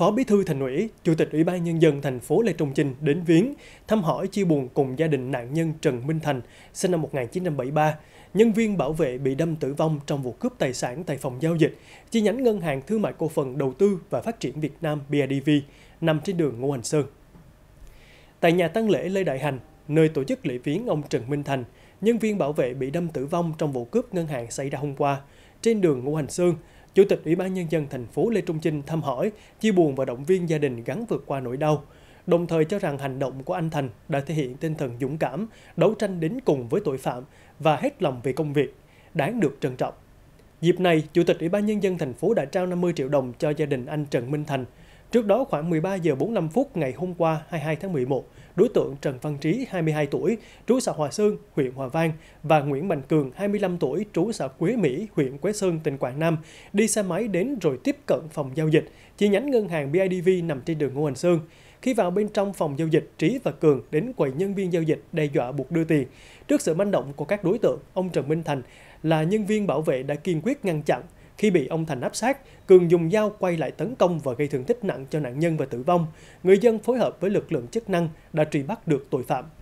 Phó Bí thư Thành ủy, Chủ tịch Ủy ban Nhân dân thành phố Lê Trung Chinh đến viếng, thăm hỏi chia buồn cùng gia đình nạn nhân Trần Minh Thành, sinh năm 1973, nhân viên bảo vệ bị đâm tử vong trong vụ cướp tài sản tại phòng giao dịch, chi nhánh Ngân hàng Thương mại Cổ phần Đầu tư và Phát triển Việt Nam BIDV, nằm trên đường Ngô Hành Sơn. Tại nhà tăng lễ Lê Đại Hành, nơi tổ chức lễ viếng ông Trần Minh Thành, nhân viên bảo vệ bị đâm tử vong trong vụ cướp ngân hàng xảy ra hôm qua, trên đường Ngô Hành Sơn, Chủ tịch Ủy ban Nhân dân thành phố Lê Trung Chinh thăm hỏi, chia buồn và động viên gia đình gắn vượt qua nỗi đau, đồng thời cho rằng hành động của anh Thành đã thể hiện tinh thần dũng cảm, đấu tranh đến cùng với tội phạm và hết lòng vì công việc, đáng được trân trọng. Dịp này, Chủ tịch Ủy ban Nhân dân thành phố đã trao 50 triệu đồng cho gia đình anh Trần Minh Thành, Trước đó khoảng 13 giờ 45 phút ngày hôm qua 22 tháng 11, đối tượng Trần Văn Trí 22 tuổi, trú xã Hòa Sơn, huyện Hòa Vang và Nguyễn Mạnh Cường 25 tuổi, trú xã Quế Mỹ, huyện Quế Sơn, tỉnh Quảng Nam đi xe máy đến rồi tiếp cận phòng giao dịch chi nhánh ngân hàng BIDV nằm trên đường Ngô Hành Sơn. Khi vào bên trong phòng giao dịch, Trí và Cường đến quầy nhân viên giao dịch đe dọa buộc đưa tiền. Trước sự manh động của các đối tượng, ông Trần Minh Thành là nhân viên bảo vệ đã kiên quyết ngăn chặn, khi bị ông Thành áp sát, Cường dùng dao quay lại tấn công và gây thương tích nặng cho nạn nhân và tử vong. Người dân phối hợp với lực lượng chức năng đã truy bắt được tội phạm.